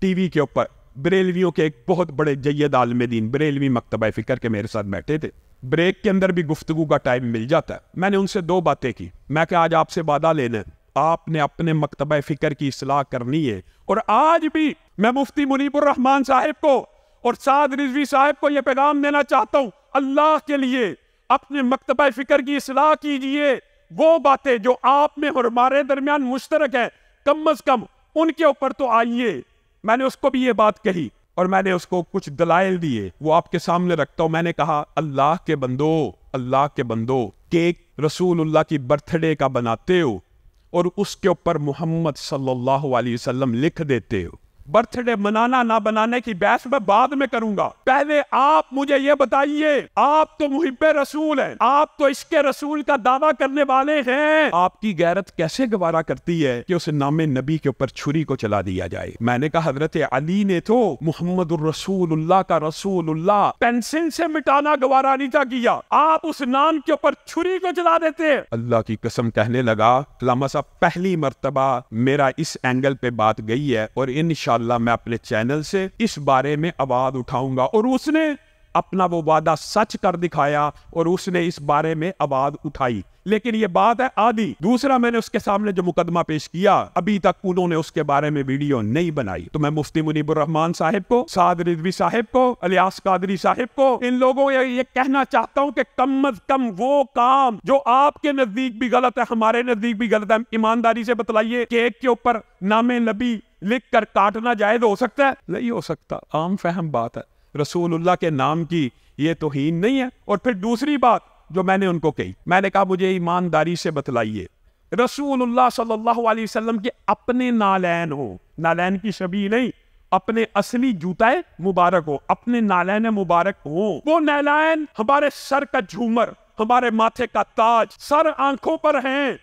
TV के ऊपर बरेलवियों के एक बहुत बड़े जैद आलम दिन बरेलवी मकतबा फ़िक्र के मेरे साथ बैठे थे ब्रेक के अंदर भी गुफ्तु का टाइम मिल जाता है मैंने उनसे दो बातें की मैं क्या आज आपसे वादा लेना आपने अपने मकतबा फ़िक्र की सलाह करनी है और आज भी मैं मुफ्ती रहमान साहब को और साद रिजवी साहब को यह पैगाम देना चाहता हूँ अल्लाह के लिए अपने मकतबा फ़िक्र की सलाह कीजिए वो बातें जो आप में और हमारे दरमियान मुश्तरक है कम अज कम उनके ऊपर तो आइए मैंने उसको भी ये बात कही और मैंने उसको कुछ दलाइल दिए वो आपके सामने रखता हूँ मैंने कहा अल्लाह के बंदो अल्लाह के बंदो केक रसूलुल्लाह की बर्थडे का बनाते हो और उसके ऊपर मोहम्मद सल्लल्लाहु अलैहि वसल्लम लिख देते हो बर्थडे मनाना ना बनाने की बहस मैं बाद में करूंगा पहले आप मुझे ये बताइए आप तो मुहिब रसूल हैं आप तो इसके रसूल का दावा करने वाले हैं आपकी गैरत कैसे गवारा करती है कि उस नामे नबी के ऊपर छुरी को चला दिया जाए मैंने कहा हजरत अली ने तो मोहम्मद का रसूल पेंसिल से मिटाना गवारा नहीं था किया आप उस नाम के ऊपर छुरी को चला देते अल्लाह की कसम कहने लगा लामा साहब पहली मरतबा मेरा इस एंगल पे बात गई है और इन इनशाला मैं अपने चैनल से इस बारे में आवाज उठाऊंगा और उसने अपना वो वादा सच कर दिखाया और उसने इस बारे में आवाज उठाई लेकिन ये बात है आदि दूसरा मैंने उसके सामने जो मुकदमा पेश किया अभी तक उन्होंने उसके बारे में वीडियो नहीं बनाई तो मैं मुफ्ती मुनीबुर रहमान साहब को साद रिजवी साहब को अलियास कादरी साहब को इन लोगों ये, ये कहना चाहता हूँ कि कम अज कम वो काम जो आपके नजदीक भी गलत है हमारे नजदीक भी गलत है ईमानदारी से बतलाइए केक के ऊपर नामे नबी लिख कर काटना जायद तो हो सकता है नहीं हो सकता आम फहम बात है रसूलुल्लाह के नाम की ये तोहीन नहीं है और फिर दूसरी बात जो मैंने उनको कही मैंने कहा मुझे ईमानदारी से बतलाइए रसूलुल्लाह सल्लल्लाहु अलैहि वसल्लम के अपने नालैन हो नालैन की शबी नहीं अपने असली जूताए मुबारक हो अपने नालैन मुबारक हो वो नालैन हमारे सर का झूमर हमारे माथे का ताज सर आंखों पर है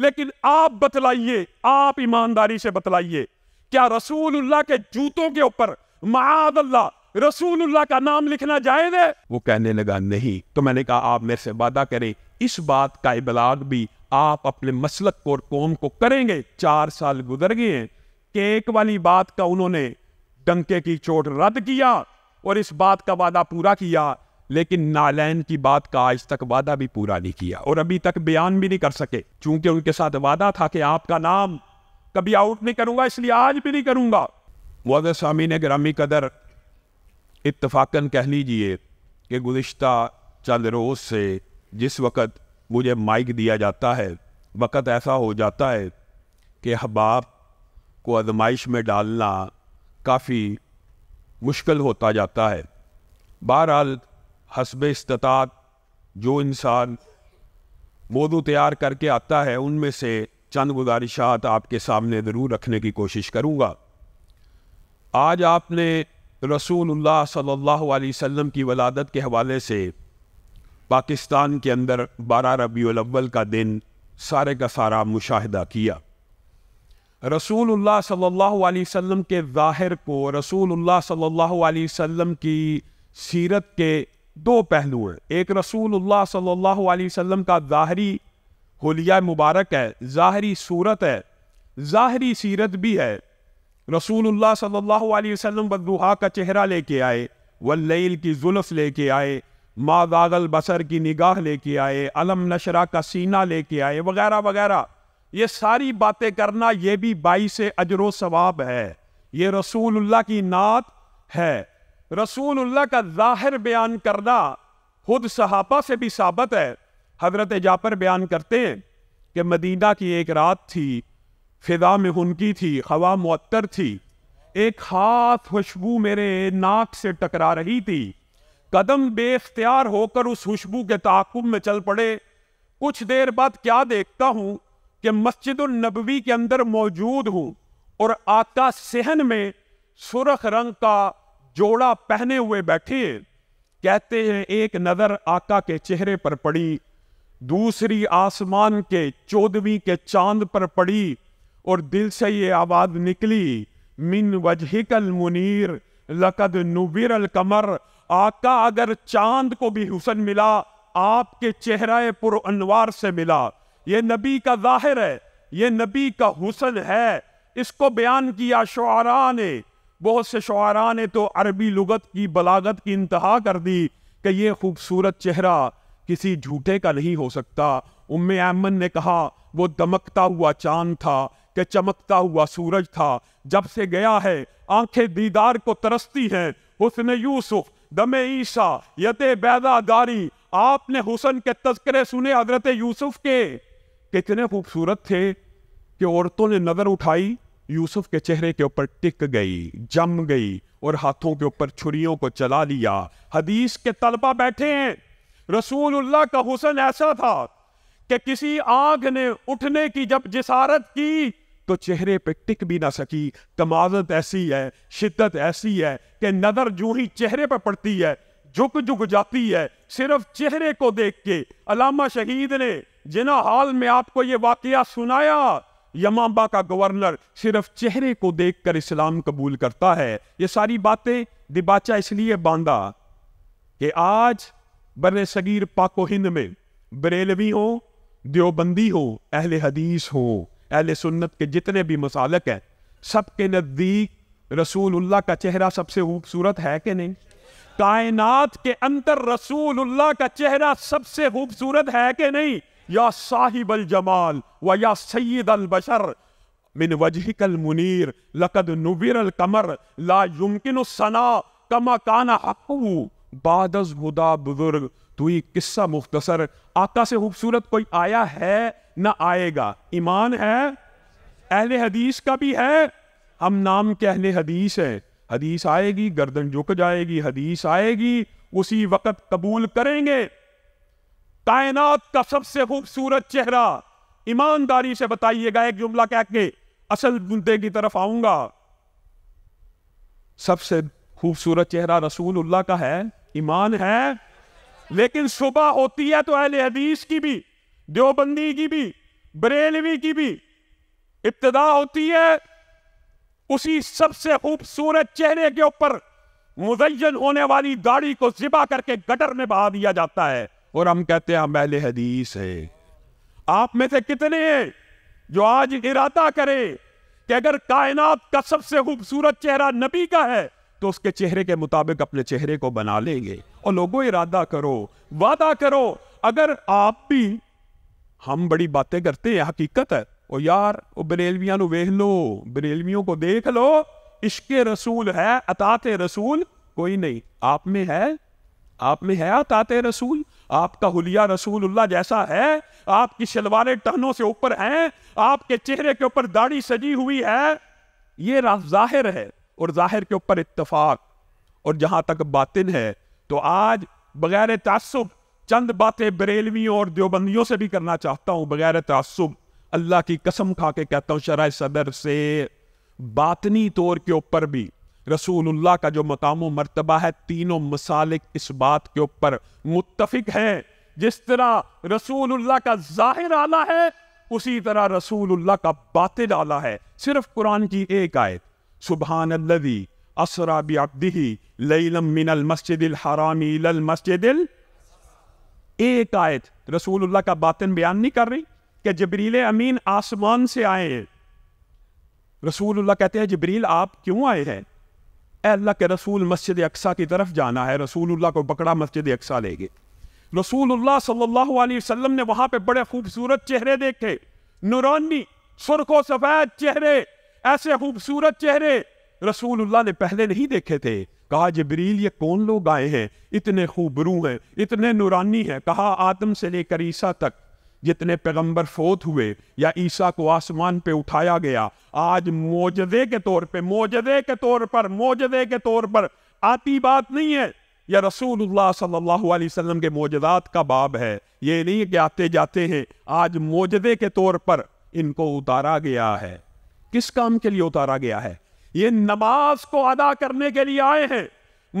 लेकिन आप बतलाइए आप ईमानदारी से बतलाइए क्या रसूलुल्लाह के जूतों के ऊपर महाद अल्लाह रसूलुल्लाह का नाम लिखना जायज है वो कहने लगा नहीं तो मैंने कहा आप मेरे से वादा करें इस बात का इबलाग भी आप अपने मसलक को और कौम को करेंगे चार साल गुजर गए हैं केक वाली बात का उन्होंने डंके की चोट रद्द किया और इस बात का वादा पूरा किया लेकिन नालैन की बात का आज तक वादा भी पूरा नहीं किया और अभी तक बयान भी नहीं कर सके चूंकि उनके साथ वादा था कि आपका नाम कभी आउट नहीं करूंगा इसलिए आज भी नहीं करूंगा मुआजा स्वामी ने ग्रामी कदर इतफाकन कह लीजिए कि गुज्त चंद रोज़ से जिस वक़्त मुझे माइक दिया जाता है वक़्त ऐसा हो जाता है कि हबाब को आजमाइश में डालना काफ़ी मुश्किल होता जाता है बहरहाल हसब इस्तात जो इंसान मौजू तैयार करके आता है उनमें से चंद गुजारिशात आपके सामने ज़रूर रखने की कोशिश करूँगा आज आपने रसूलुल्लाह सल्लल्लाहु अलैहि वसल्लम की वलादत के हवाले से पाकिस्तान के अंदर बारह रबी अव्वल का दिन सारे का सारा मुशाहिदा किया रसूलुल्लाह सल्लल्लाहु अलैहि वसल्लम के ज़ाहिर को रसूलुल्लाह सल्लल्लाहु अलैहि वसल्लम की सीरत के दो पहलू हैं एक रसूल सल्ला अलैहि का ज़ाहरी होलिया मुबारक है ज़ाहरी सूरत है ज़ाहरी सीरत भी है रसूल सल्ला अलैहि वसल्लम का चेहरा लेके आए वल्लैल की जुल्फ़ लेके आए माँ दागल बसर की निगाह लेके आए अलम नशरा का सीना लेके आए वगैरह वगैरह ये सारी बातें करना ये भी बाई से अजर वाब है ये रसूलुल्लाह की नात है रसूलुल्लाह का ज़ाहिर बयान करना खुद सहाबा से भी साबित है हजरत जापर बयान करते हैं कि मदीना की एक रात थी फिजा में हनकी थी हवा मुअत्तर थी एक खास खुशबू मेरे नाक से टकरा रही थी कदम बेख्तियार होकर उस खुशबू के ताकुब में चल पड़े कुछ देर बाद क्या देखता हूँ कि मस्जिद नबवी के अंदर मौजूद हूँ और आका सहन में सुरख रंग का जोड़ा पहने हुए बैठे कहते हैं एक नज़र आका के चेहरे पर पड़ी दूसरी आसमान के चौदहवीं के चांद पर पड़ी और दिल से ये आवाज निकली मिन वजहिकल मुनीर लकद नुबिर कमर आका अगर चांद को भी हुसन मिला आपके चेहरा पुर अनवार से मिला ये नबी का जाहिर है ये नबी का हुसन है इसको बयान किया शुरा ने बहुत से शुरा ने तो अरबी लुगत की बलागत की इंतहा कर दी कि ये खूबसूरत चेहरा किसी झूठे का नहीं हो सकता उम्म अमन ने कहा वो दमकता हुआ चांद था के चमकता हुआ सूरज था जब से गया है आंखें दीदार को तरसती हैं हुसन यूसुफ दमे ईसा यते बैदादारी आपने हुसन के तस्करे सुने हजरत यूसुफ के कितने खूबसूरत थे कि औरतों ने नजर उठाई यूसुफ के चेहरे के ऊपर टिक गई जम गई और हाथों के ऊपर छुरियों को चला लिया हदीस के तलबा बैठे हैं रसूलुल्लाह का हुसन ऐसा था कि किसी आग ने उठने की जब जिसारत की तो चेहरे पे टिक भी ना सकी कमाजत ऐसी है शिद्दत ऐसी है कि नज़र जो ही चेहरे पर पड़ती है झुक झुक जाती है सिर्फ चेहरे को देख के अलामा शहीद ने जिना हाल में आपको ये वाकया सुनाया यमाबा का गवर्नर सिर्फ चेहरे को देखकर इस्लाम कबूल करता है ये सारी बातें दिबाचा इसलिए बांधा कि आज बर सगीर पाको हिंद में बरेलवी हो देवबंदी हो अहल हदीस हो अहल सुन्नत के जितने भी मसालक हैं सबके नज़दीक रसूलुल्लाह का चेहरा सबसे खूबसूरत है कि नहीं कायनात के अंदर रसूलुल्लाह का चेहरा सबसे खूबसूरत है कि नहीं या साहिब अल जमाल व या सैद अल बशर मिन वजहिकल मुनीर लकद नुबिर अल कमर ला युमकिन सना कमा काना हकू बादस हुदा बुजुर्ग तू किस्सा मुख्तसर आका से खूबसूरत कोई आया है ना आएगा ईमान है अहल हदीस का भी है हम नाम के अहल हदीस हैं हदीस आएगी गर्दन झुक जाएगी हदीस आएगी उसी वक्त कबूल करेंगे कायनात का सबसे खूबसूरत चेहरा ईमानदारी से बताइएगा एक जुमला कह के असल मुद्दे की तरफ आऊंगा सबसे खूबसूरत चेहरा रसूलुल्लाह का है ईमान है लेकिन सुबह होती है तो अहल हदीस की भी देवबंदी की भी बरेलवी की भी इब्तदा होती है उसी सबसे खूबसूरत चेहरे के ऊपर मुजयन होने वाली दाढ़ी को जिबा करके गटर में बहा दिया जाता है और हम कहते हैं हम अहल हदीस है आप में से कितने हैं जो आज इरादा करें कि अगर कायनात का सबसे खूबसूरत चेहरा नबी का है तो उसके चेहरे के मुताबिक अपने चेहरे को बना लेंगे और लोगों इरादा करो वादा करो अगर आप भी हम बड़ी बातें करते हैं हकीकत है ओ यार ओ बरेलविया वेख लो बरेलवियों को देख लो इश्क रसूल है अतात रसूल कोई नहीं आप में है आप में है अतात रसूल आपका हुलिया रसूलुल्लाह जैसा है आपकी शलवारें टहनों से ऊपर हैं आपके चेहरे के ऊपर दाढ़ी सजी हुई है ये जाहिर है और ज़ाहिर के ऊपर इतफाक और जहां तक बातिन है तो आज बगैर तसब चंद बातें बरेलवियों और देवबंदियों से भी करना चाहता हूं बगैर तसब अल्लाह की कसम खा के कहता हूँ शराय सदर से बातनी तौर के ऊपर भी रसूलुल्लाह का जो मकाम मरतबा है तीनों मसालिक इस बात के ऊपर मुतफिक हैं जिस तरह रसूलुल्लाह का जाहिर आला है उसी तरह रसूलुल्लाह का बातिल आला है सिर्फ कुरान की एक आयत सुबहानल्लज़ी असरा बि अब्दिही लैलम मिनल मस्जिद हराम इलल मस्जिदिल एक आयत रसूलुल्लाह का बातन बयान नहीं कर रही कि जबरील अमीन आसमान से आए हैं रसूलुल्लाह कहते हैं जबरील आप क्यों आए हैं अल्लाह के रसूल मस्जिद अक्सा की तरफ जाना है रसूलुल्लाह को बकड़ा मस्जिद अक्सा ले गए रसूलुल्लाह सल्लल्लाहु अलैहि वसल्लम ने वहां पे बड़े खूबसूरत चेहरे देखे नुरानी सुरखो सफेद चेहरे ऐसे खूबसूरत चेहरे रसूलुल्लाह ने पहले नहीं देखे थे कहा जबरील ये कौन लोग आए हैं इतने खूबरू हैं इतने नूरानी हैं कहा आदम से लेकर ईसा तक जितने पैगंबर फोत हुए या ईसा को आसमान पे उठाया गया आज मोजदे के तौर पे मोजदे के तौर पर मोजदे के तौर पर आती बात नहीं है यह रसूलुल्लाह सल्लल्लाहु अलैहि वसल्लम के मोजदात का बाब है ये नहीं कि आते जाते हैं आज मोजदे के तौर पर इनको उतारा गया है किस काम के लिए उतारा गया है ये नमाज को अदा करने के लिए आए हैं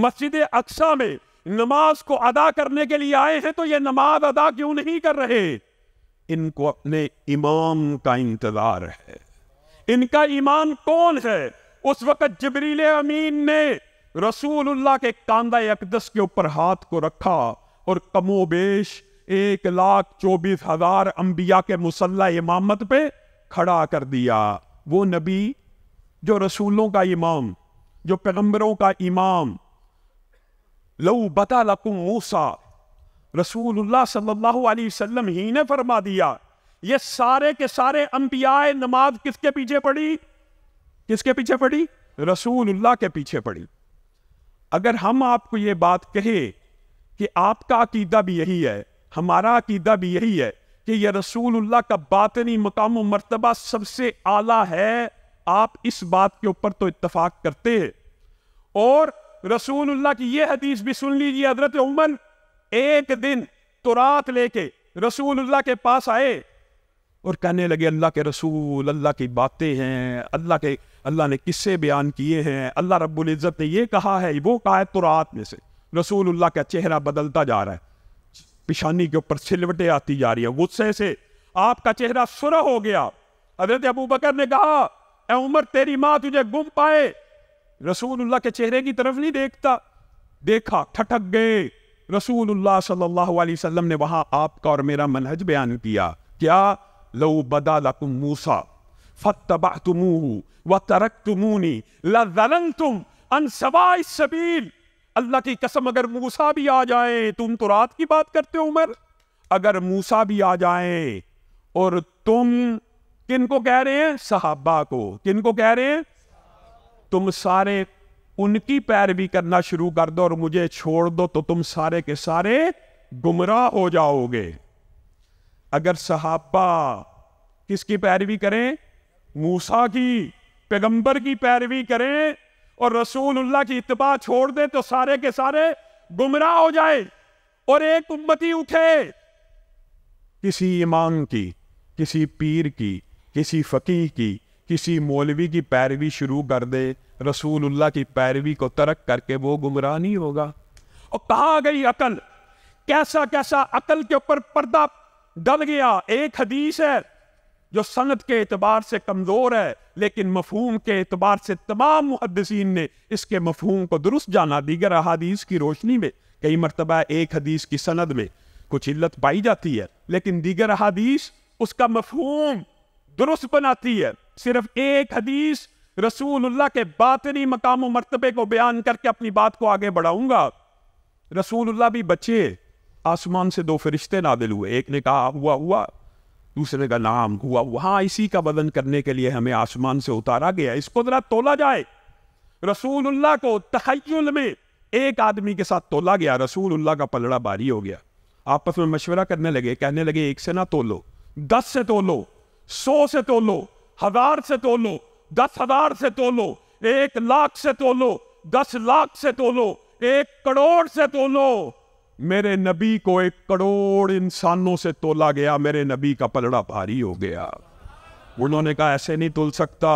मस्जिद अक्सा में नमाज को अदा करने के लिए आए हैं तो ये नमाज अदा क्यों नहीं कर रहे इनको अपने इमाम का इंतजार है इनका इमाम कौन है उस वक्त जबरील अमीन ने रसूलुल्लाह के कांदा अकदस के ऊपर हाथ को रखा और कमोबेश एक लाख चौबीस हजार अंबिया के मुसल्ला इमामत पे खड़ा कर दिया वो नबी जो रसूलों का इमाम जो पैगंबरों का इमाम लऊ बता लकुम मूसा रसूलुल्लाह सल्लल्लाहु अलैहि वसल्लम ही ने फरमा दिया ये सारे के सारे अंबियाए नमाज किसके पीछे पड़ी किसके पीछे पड़ी रसूलुल्लाह के पीछे पड़ी अगर हम आपको ये बात कहे कि आपका अकीदा भी यही है हमारा अकीदा भी यही है कि यह रसूलुल्लाह का बातनी मकाम मरतबा सबसे आला है आप इस बात के ऊपर तो इतफाक करते हैं और रसूलुल्लाह की यह हदीस भी सुन लीजिए हजरत उमन एक दिन तो रात लेके रसूलुल्लाह के पास आए और कहने लगे अल्लाह के रसूल अल्लाह की बातें हैं अल्लाह के अल्लाह ने किस्से बयान किए हैं अल्लाह रब्बुल इज़्ज़त ने ये कहा है वो कहा है तो रात में से रसूलुल्लाह का चेहरा बदलता जा रहा है पिशानी के ऊपर सिलवटे आती जा रही है गुस्से से आपका चेहरा सुरह हो गया हजरत अबू बकर ने कहा ए उमर तेरी माँ तुझे गुम पाए रसूलुल्लाह के चेहरे की तरफ नहीं देखता देखा ठटक गए रसूलुल्लाह सल्लल्लाहु अलैहि वसल्लम ने वहां आपका और मेरा मनहज बयान किया क्या लो बदा लकुम मूसा फतबा तुमूह व तरक तुमूनी ललन तुम अनसबा सबील अल्लाह की कसम अगर मूसा भी आ जाए तुम तो रात की बात करते हो उमर अगर मूसा भी आ जाए और तुम किन को कह रहे हैं सहाबा को किन को कह रहे हैं तुम सारे उनकी पैरवी करना शुरू कर दो और मुझे छोड़ दो तो तुम सारे के सारे गुमराह हो जाओगे अगर सहाबा किसकी पैरवी करें मूसा की पैगंबर की पैरवी करें और अल्लाह की इतबा छोड़ दे तो सारे के सारे गुमराह हो जाए और एक उम्मती उठे किसी इमाम की किसी पीर की किसी फकीह की किसी मौलवी की पैरवी शुरू कर दे रसूलुल्लाह की पैरवी को तरक करके वो गुमराह नहीं होगा और कहा गई अकल कैसा कैसा अकल के ऊपर पर्दा डल गया एक हदीस है जो सनत के अतबार से कमज़ोर है लेकिन मफहूम के एतबार से तमाम मुहदसिन ने इसके मफहूम को दुरुस्त जाना दीगर अहादीस की रोशनी में कई मरतबा एक हदीस की सनद में कुछ इल्लत पाई जाती है लेकिन दीगर अहादीस उसका मफहूम दुरुस्त बनाती है सिर्फ एक हदीस रसूलुल्लाह के बातनी मकाम मरतबे को बयान करके अपनी बात को आगे बढ़ाऊंगा रसूलुल्लाह भी बचे आसमान से दो फरिश्ते नादिल हुए एक ने कहा हुआ हुआ दूसरे का नाम हुआ वहां इसी का बदन करने के लिए हमें आसमान से उतारा गया इसको जरा तोला जाए रसूलुल्लाह को तखयल में एक आदमी के साथ तोला गया रसूलुल्लाह का पलड़ा भारी हो गया आपस में मशवरा करने लगे कहने लगे एक से ना तोलो दस से तोलो सौ से तोलो हजार से तोलो दस हजार से तोलो एक लाख से तोलो दस लाख से तोलो एक करोड़ से तोलो मेरे नबी को एक करोड़ इंसानों से तोला गया मेरे नबी का पलड़ा भारी हो गया उन्होंने कहा ऐसे नहीं तोल सकता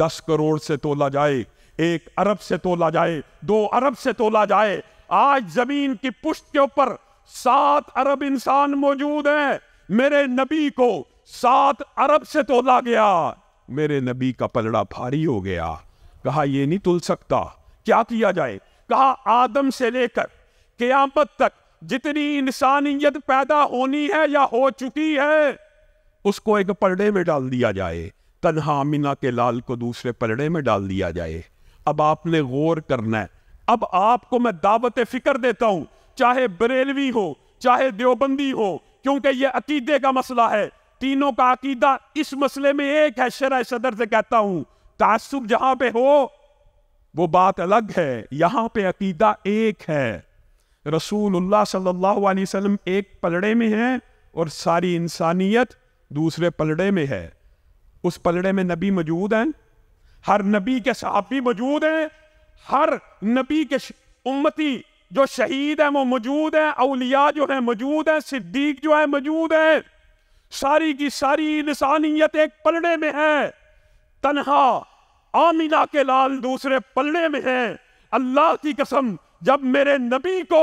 दस करोड़ से तोला जाए एक अरब से तोला जाए दो अरब से तोला जाए आज जमीन की पुष्ट के ऊपर सात अरब इंसान मौजूद हैं मेरे नबी को सात अरब से तोला गया मेरे नबी का पलड़ा भारी हो गया कहा यह नहीं तुल सकता क्या किया जाए कहा आदम से लेकर क्यामत तक जितनी इंसानियत पैदा होनी है या हो चुकी है उसको एक पर्डे में डाल दिया जाए तनहा मीना के लाल को दूसरे पर्डे में डाल दिया जाए अब आपने गौर करना है अब आपको मैं दावत फिक्र देता हूं चाहे बरेलवी हो चाहे देवबंदी हो क्योंकि यह अकीदे का मसला है तीनों का अकीदा इस मसले में एक है शरा सदर से कहता हूं तासुब जहां पे हो वो बात अलग है यहां पे अकीदा एक है रसूलुल्लाह सल्लल्लाहु अलैहि वसल्लम एक पलड़े में हैं और सारी इंसानियत दूसरे पलड़े में है उस पलड़े में नबी मौजूद हैं हर नबी के सहाबी मौजूद हैं हर नबी के उम्मती जो शहीद हैं वो मौजूद हैं अलिया जो हैं मौजूद हैं सिद्दीक जो है मौजूद हैं सारी की सारी इंसानियत एक पलड़े में है तनहा आमिना के लाल दूसरे पलड़े में है अल्लाह की कसम जब मेरे नबी को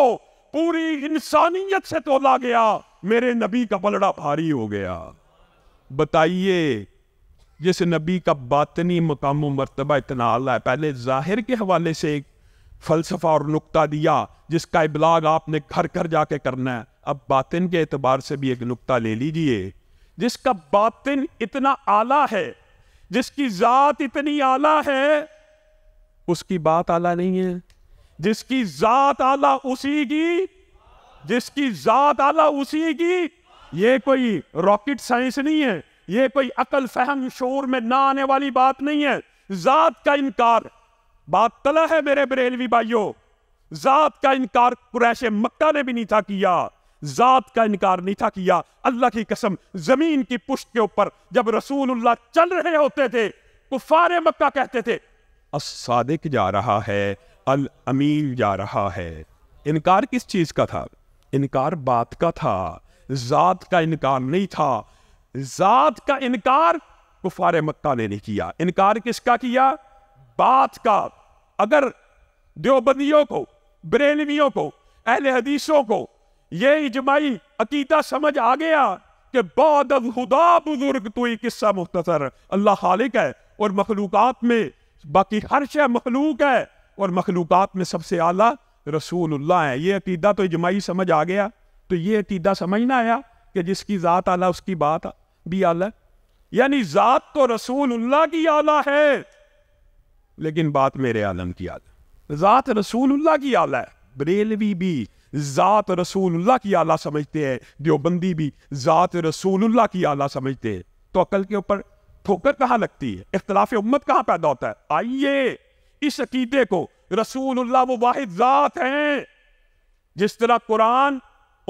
पूरी इंसानियत से तोला गया मेरे नबी का पलड़ा भारी हो गया बताइए जिस नबी का बातनी मकाम मरतबा इतना आला है पहले जाहिर के हवाले से एक फलसफा और नुकता दिया जिसका इबलाग आपने घर घर जाके करना है अब बातिन के एतबार से भी एक नुकता ले लीजिए जिसका बातिन इतना आला है जिसकी ज़ात इतनी आला है उसकी बात आला नहीं है जिसकी जात आला उसी की जिसकी जात आला उसी की ये कोई रॉकेट साइंस नहीं है ये कोई अकल फहम शोर में ना आने वाली बात नहीं है जात का इनकार बात तला है मेरे बरेलवी भाइयों जात का इनकार कुरैश मक्का ने भी नहीं था किया जात का इनकार नहीं था किया अल्लाह की कसम जमीन की पुष्ट के ऊपर जब रसूलुल्लाह चल रहे होते थे कुफारे मक्का कहते थे असादिक जा रहा है अल अमीर जा रहा है इनकार किस चीज़ का था इनकार बात का था ज़ात का इनकार नहीं था ज़ात का इनकार कुफार मक्का ने नहीं किया इनकार किसका किया बात का अगर देवबंदियों को बरेलवियों को अहल हदीसों को ये इजमाई अकीदा समझ आ गया कि बाद खुदा बुजुर्ग तो ये किस्सा मुख्तर अल्लाह खालिक है और मखलूक में बाकी हर शह मखलूक है और मखलूक़ात में सबसे आला रसूल है ये अकीदा तो इजमाही समझ आ गया तो ये अकीदा समझ ना आया कि जिसकी ज़ात आला उसकी बात भी आला यानी ज़ात तो रसूलुल्लाह की आला है लेकिन बात मेरे आलम की आला ज़ात रसूलुल्लाह की आला है बरेलवी भी ज़ात रसूलुल्लाह की आला समझते हैं देवबंदी भी ज़ात रसूलुल्लाह की आला समझते हैं तो अकल के ऊपर ठोकर कहाँ लगती है इख्तलाफ उम्मत कहाँ पैदा होता है आइए इस अकीदे को रसूलुल्लाह वो वाहिद जात हैं जिस तरह कुरान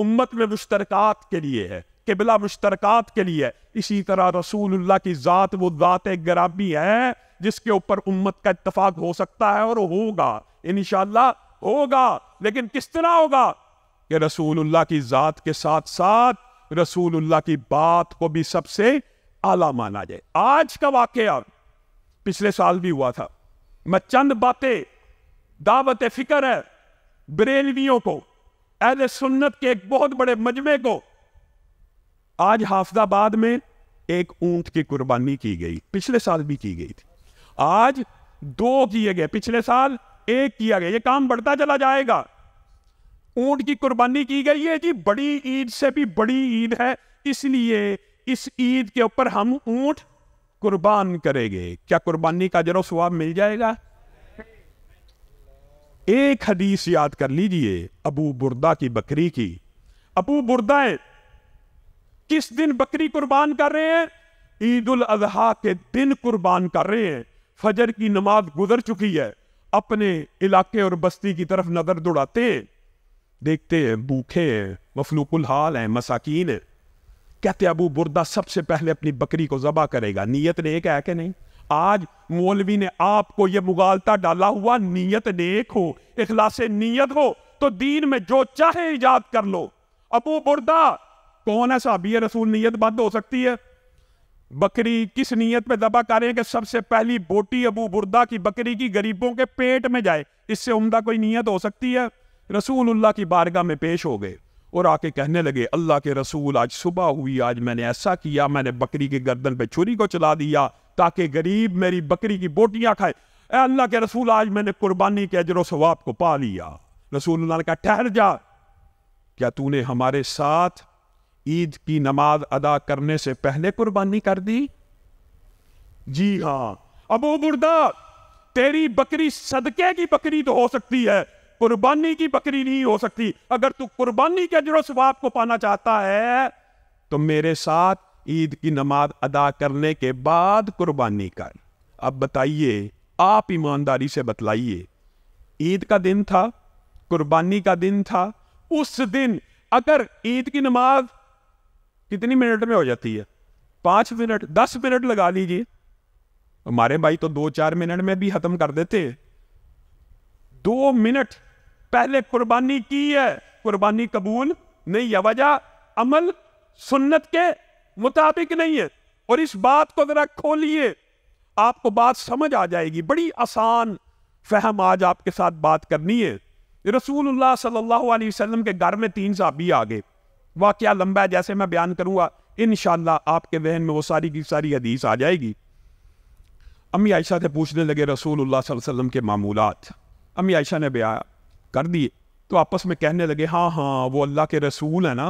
उम्मत में मुश्तरकात के लिए है किबला मुश्तरकात के लिए है इसी तरह रसूलुल्लाह की ज़ात वो ज़ात गराबी है जिसके ऊपर उम्मत का इतफाक हो सकता है और होगा इन होगा लेकिन किस तरह होगा कि रसूलुल्लाह की ज़ात के साथ साथ रसूलुल्लाह की बात को भी सबसे आला माना जाए आज का वाक्य पिछले साल भी हुआ था मैं चंद बातें दावत फिक्र है बरेलवियों को ए सुन्नत के एक बहुत बड़े मजमे को आज हाफजाबाद में एक ऊंट की कुर्बानी की गई पिछले साल भी की गई थी आज दो किए गए पिछले साल एक किया गया ये काम बढ़ता चला जाएगा ऊंट की कुर्बानी की गई है जी बड़ी ईद से भी बड़ी ईद है इसलिए इस ईद के ऊपर हम ऊंट कुर्बान करेंगे क्या कुर्बानी का जरो स्वाब मिल जाएगा एक हदीस याद कर लीजिए अबू बुर्दा की बकरी की अबू बुर्दा किस दिन बकरी कुर्बान कर रहे हैं ईद उल अजहा के दिन कुर्बान कर रहे हैं फजर की नमाज गुजर चुकी है अपने इलाके और बस्ती की तरफ नजर दौड़ाते हैं देखते हैं भूखे हैं मफलूकुल हाल हैं मसाकिन हैं कहते अबू बुरदा सबसे पहले अपनी बकरी को जबा करेगा नीयत नेक है कि नहीं आज मौलवी ने आपको यह मुगालता डाला हुआ नीयत नेक हो इखलास नीयत हो तो दीन में जो चाहे ईजाद कर लो अबू बुरदा कौन है यह रसूल नीयत बंद हो सकती है बकरी किस नीयत पे दबा करें कि सबसे पहली बोटी अबू बुरदा की बकरी की गरीबों के पेट में जाए इससे उम्दा कोई नीयत हो सकती है रसूलुल्लाह की बारगाह में पेश हो गए और आके कहने लगे अल्लाह के रसूल आज सुबह हुई आज मैंने ऐसा किया मैंने बकरी के गर्दन पे छुरी को चला दिया ताकि गरीब मेरी बकरी की बोटियां खाए अल्लाह के रसूल आज मैंने कुर्बानी के अजर स्वाब को पा लिया रसूल ने कहा ठहर जा क्या तूने हमारे साथ ईद की नमाज अदा करने से पहले कुर्बानी कर दी जी हाँ अबू बुरदा तेरी बकरी सदके की बकरी तो हो सकती है कुर्बानी की बकरी नहीं हो सकती अगर तू कुर्बानी के अजर स्वाब को पाना चाहता है तो मेरे साथ ईद की नमाज अदा करने के बाद कुर्बानी कर अब बताइए आप ईमानदारी से बतलाइए ईद का दिन था कुर्बानी का दिन था उस दिन अगर ईद की नमाज कितनी मिनट में हो जाती है पांच मिनट दस मिनट लगा लीजिए हमारे भाई तो दो चार मिनट में भी खत्म कर देते दो मिनट पहले कुर्बानी की है कुर्बानी कबूल नहीं है वजह अमल सुन्नत के मुताबिक नहीं है और इस बात को जरा खोलिए आपको बात समझ आ जाएगी बड़ी आसान फहम आज आपके साथ बात करनी है रसूलुल्लाह सल्लल्लाहु अलैहि वसल्लम के घर में तीन साहबी आ गए वाक्य लंबा है जैसे मैं बयान करूंगा इन आपके जहन में वो सारी की सारी हदीस आ जाएगी अम्मी आयशा से पूछने लगे रसूल वसल्लम के मामूलत अम्मी आयशा ने बया कर दिए तो आपस में कहने लगे हाँ हाँ वो अल्लाह के रसूल है ना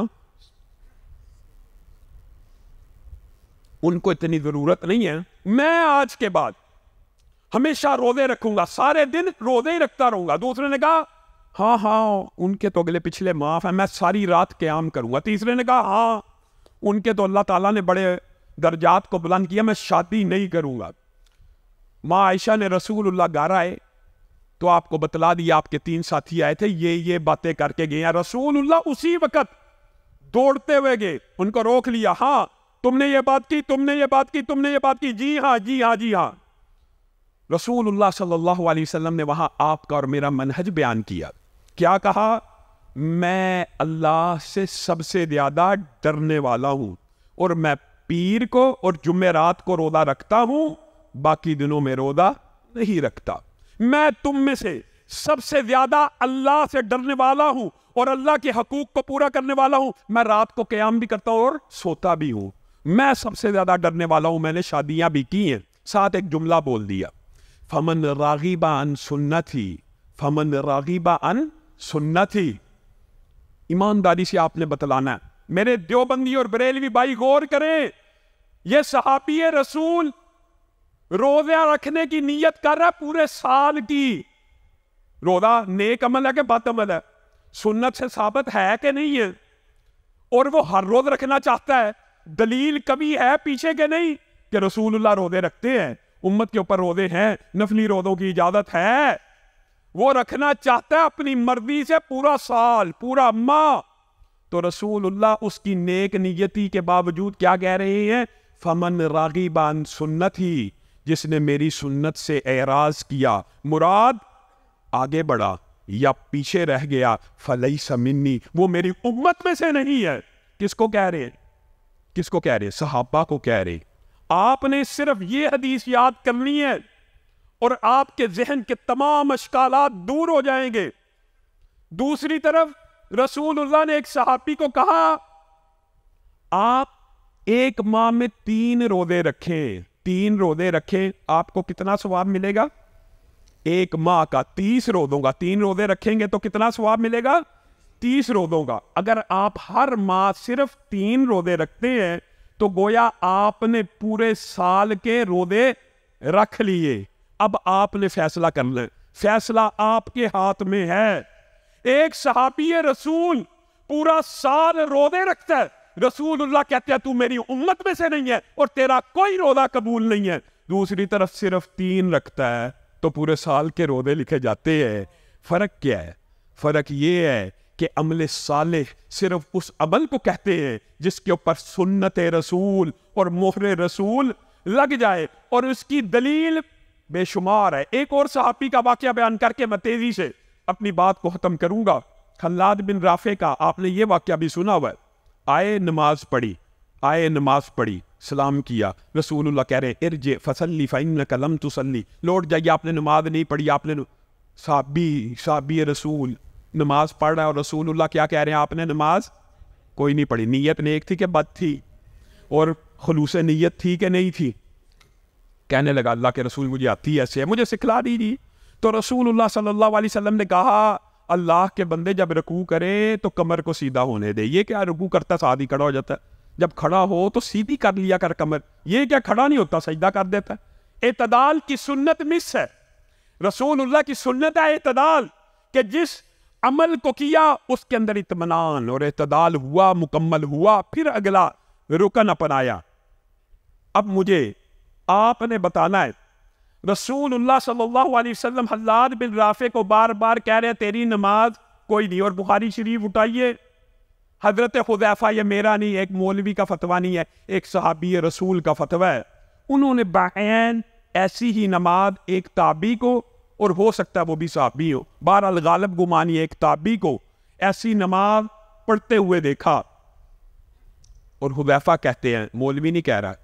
उनको इतनी ज़रूरत नहीं है मैं आज के बाद हमेशा रोजे रखूंगा सारे दिन रोजे ही रखता रहूंगा दूसरे ने कहा हाँ हाँ उनके तो अगले पिछले माफ़ है मैं सारी रात क्याम करूंगा तीसरे ने कहा हाँ उनके तो अल्लाह ताला ने बड़े दर्जात को बुलंद किया मैं शादी नहीं करूंगा माँ आयशा ने रसूल गारा है तो आपको बतला दिया आपके तीन साथी आए थे ये ये बातें करके गए हैं रसूल उसी वक्त दौड़ते हुए गए उनको रोक लिया हाँ तुमने ये बात की तुमने ये बात की तुमने ये बात की जी हाँ जी हाँ जी हाँ रसूल सल्लल्लाहु अलैहि वसल्लम ने वहां आपका और मेरा मनहज बयान किया क्या कहा मैं अल्लाह से सबसे ज्यादा डरने वाला हूं और मैं पीर को और जुम्मे रात को रोदा रखता हूं बाकी दिनों में रोदा नहीं रखता मैं तुम में से सबसे ज्यादा अल्लाह से डरने वाला हूं और अल्लाह के हकूक को पूरा करने वाला हूं मैं रात को क्याम भी करता हूं और सोता भी हूं मैं सबसे ज्यादा डरने वाला हूं मैंने शादियां भी की हैं साथ एक जुमला बोल दिया फमन रागीबा अन सुन्ना थी फमन रागीबा अन सुन्ना थी ईमानदारी से आपने बतलाना मेरे देवबंदी और बरेलवी भाई गौर करें यह सहाबी रसूल रोजा रखने की नीयत कर रहा है पूरे साल की रोजा नेक अमल है कि बद अमल है सुन्नत से साबित है कि नहीं है और वो हर रोज रखना चाहता है दलील कभी है पीछे के नहीं कि रसूलुल्लाह रोजे रखते हैं उम्मत के ऊपर रोजे हैं नफली रोजों की इजाजत है वो रखना चाहता है अपनी मर्जी से पूरा साल पूरा माह तो रसूलुल्लाह उसकी नेक नियति के बावजूद क्या कह रहे हैं फमन रागी सुन्नत ही जिसने मेरी सुन्नत से एराज किया मुराद आगे बढ़ा या पीछे रह गया फलई समिन्नी वो मेरी उम्मत में से नहीं है किसको कह रहे किसको कह रहे सहाबा को कह रहे आपने सिर्फ ये हदीस याद करनी है और आपके जहन के तमाम अशकाल दूर हो जाएंगे दूसरी तरफ रसूलुल्लाह ने एक सहाबी को कहा आप एक माह में तीन रोजे रखें तीन रोदे रखें आपको कितना स्वाब मिलेगा एक माह का तीस रोदों का तीन रोदे रखेंगे तो कितना स्वाब मिलेगा तीस रोदों का अगर आप हर माह सिर्फ तीन रोदे रखते हैं तो गोया आपने पूरे साल के रोदे रख लिए अब आपने फैसला कर ले फैसला आपके हाथ में है एक सहाबी रसूल पूरा साल रोदे रखता है रसूलुल्लाह कहते हैं तू मेरी उम्मत में से नहीं है और तेरा कोई रोदा कबूल नहीं है दूसरी तरफ सिर्फ तीन रखता है तो पूरे साल के रोदे लिखे जाते हैं फर्क क्या है फर्क ये है कि अमल साले सिर्फ उस अमल को कहते हैं जिसके ऊपर सुन्नत रसूल और मोहर रसूल लग जाए और उसकी दलील बेशुमार है एक और सहाफ़ी का वाक्य बयान करके मैं तेजी से अपनी बात को ख़त्म करूंगा खल्लाद बिन राफे का आपने ये वाक्य भी सुना हुआ आए नमाज पढ़ी आए नमाज पढ़ी सलाम किया रसूलुल्लाह कह रहे हैं इरजे फसली फाइन कलम तुसली लौट जाइए आपने नमाज नहीं पढ़ी आपने साबी साबी रसूल नमाज पढ़ रहा है और रसूलुल्लाह क्या कह रहे हैं आपने नमाज कोई नहीं पढ़ी नीयत नेक थी कि बद थी और खलूस नीयत थी कि नहीं थी कहने लगा अल्लाह के रसूल मुझे आती है ऐसे मुझे सिखला दीजिए तो रसूलुल्लाह सल्लल्लाहु अलैहि वसल्लम ने कहा अल्लाह के बंदे जब रुकू करें तो कमर को सीधा होने दे ये क्या रुकू करता साथ ही खड़ा हो जाता है जब खड़ा हो तो सीधी कर लिया कर कमर ये क्या खड़ा नहीं होता सजदा कर देता है एतदाल की सुन्नत मिस है रसूलुल्लाह की सुन्नत है एतदाल कि जिस अमल को किया उसके अंदर इतमान और एतदाल हुआ मुकम्मल हुआ फिर अगला रुकन अपनाया अब मुझे आपने बताना है रसूलुल्लाह सल्लल्लाहु अलैहि वसल्लम हल्लाद बिन राफे को बार बार कह रहे तेरी नमाज कोई नहीं और बुखारी शरीफ उठाइए हजरत खुदैफा ये मेरा नहीं एक मौलवी का फतवा नहीं है एक सहाबी रसूल का फतवा है उन्होंने बैन ऐसी ही नमाज एक ताबी को और हो सकता है वो भी सहाबी हो बार गालब गुमानी एक ताबी को ऐसी नमाज पढ़ते हुए देखा और हुदैफा कहते हैं मौलवी नहीं कह रहा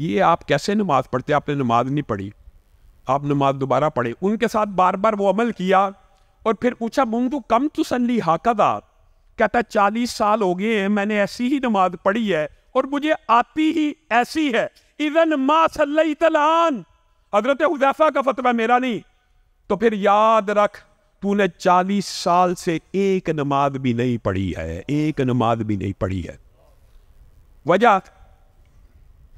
ये आप कैसे नमाज पढ़ते आपने नमाज नहीं पढ़ी आप नमाज दोबारा पढ़े उनके साथ बार बार वो अमल किया और फिर पूछा मुंगू कम तो सली हाकदा कहता चालीस साल हो गए हैं मैंने ऐसी ही नमाज पढ़ी है और मुझे आती ही ऐसी है इवन मा हजरत हुदैफा का फतवा मेरा नहीं तो फिर याद रख तूने चालीस साल से एक नमाज भी नहीं पढ़ी है एक नमाज भी नहीं पढ़ी है वजह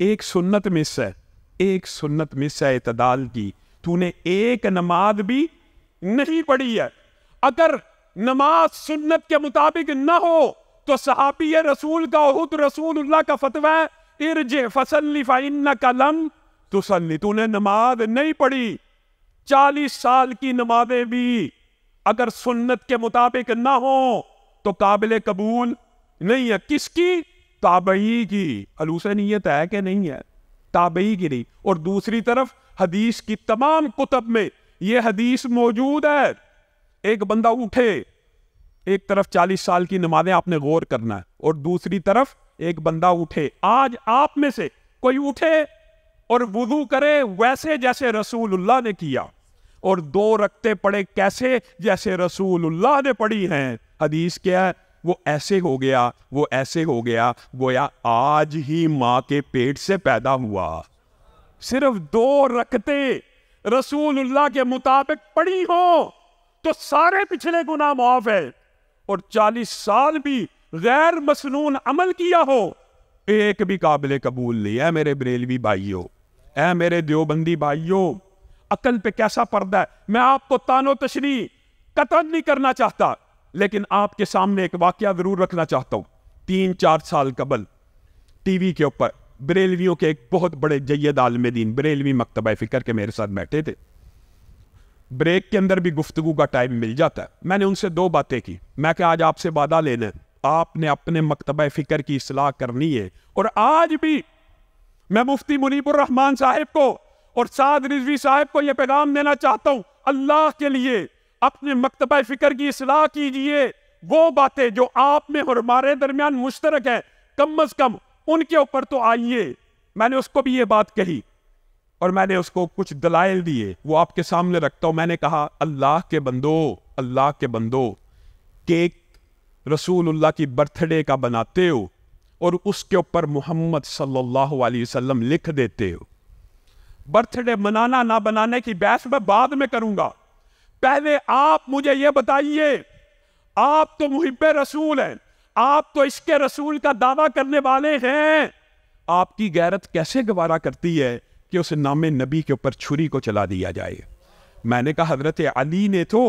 एक सुन्नत मिस है एक सुन्नत में से की तूने एक नमाज भी नहीं पढ़ी है अगर नमाज सुन्नत के मुताबिक न हो तो सहाबी रसूल का उहद रसूलुल्लाह का फतवा है इर्ज फसल्ली फाइन तो तूने नमाज नहीं पढ़ी चालीस साल की नमाजें भी अगर सुन्नत के मुताबिक ना हो तो काबिल कबूल नहीं है किसकी ताबई की अलूसे तो है कि नहीं है ताबई गिरी और दूसरी तरफ हदीस की तमाम कुतब में यह हदीस मौजूद है एक बंदा उठे एक तरफ चालीस साल की नमाजें आपने गौर करना है और दूसरी तरफ एक बंदा उठे आज आप में से कोई उठे और वजू करे वैसे जैसे रसूलुल्लाह ने किया और दो रखते पड़े कैसे जैसे रसूलुल्लाह ने पढ़ी हैं हदीस क्या है वो ऐसे हो गया वो ऐसे हो गया गोया आज ही माँ के पेट से पैदा हुआ सिर्फ दो रखते रसूलुल्लाह के मुताबिक पड़ी हो तो सारे पिछले गुना माफ है और चालीस साल भी गैर मसनून अमल किया हो एक भी काबिल कबूल नहीं है मेरे बरेलवी भाइयों ऐ मेरे देवबंदी भाइयों अकल पे कैसा पर्दा है मैं आपको तानो तशरी कतल नहीं करना चाहता लेकिन आपके सामने एक वाक्य ज़रूर रखना चाहता हूँ तीन चार साल कबल टीवी के ऊपर बरेलवियों के एक बहुत बड़े जैद आलम दीन बरेलवी मकतबा फ़िक्र के मेरे साथ बैठे थे ब्रेक के अंदर भी गुफ्तु का टाइम मिल जाता है मैंने उनसे दो बातें की मैं क्या आज आपसे वादा लेना लें आपने अपने मकतब फ़िक्र की सलाह करनी है और आज भी मैं मुफ्ती मुनीबुर रहमान साहब को और साद रिजवी साहब को यह पैगाम देना चाहता हूँ अल्लाह के लिए अपने मकतब फ़िक्र की सलाह कीजिए वो बातें जो आप में और हमारे दरमियान मुश्तरक है कम अज कम उनके ऊपर तो आइए मैंने उसको भी ये बात कही और मैंने उसको कुछ दलाइल दिए वो आपके सामने रखता हूं मैंने कहा अल्लाह के बंदो अल्लाह के बंदो केक रसूलुल्लाह की बर्थडे का बनाते हो और उसके ऊपर मोहम्मद सल्लल्लाहु अलैहि वसल्लम लिख देते हो बर्थडे मनाना ना बनाने की बहस मैं बाद में करूंगा पहले आप मुझे ये बताइए आप तो मुहिब रसूल हैं आप तो इसके रसूल का दावा करने वाले हैं आपकी गैरत कैसे गवारा करती है कि उस नाम नबी के ऊपर छुरी को चला दिया जाए मैंने कहा हजरत अली ने तो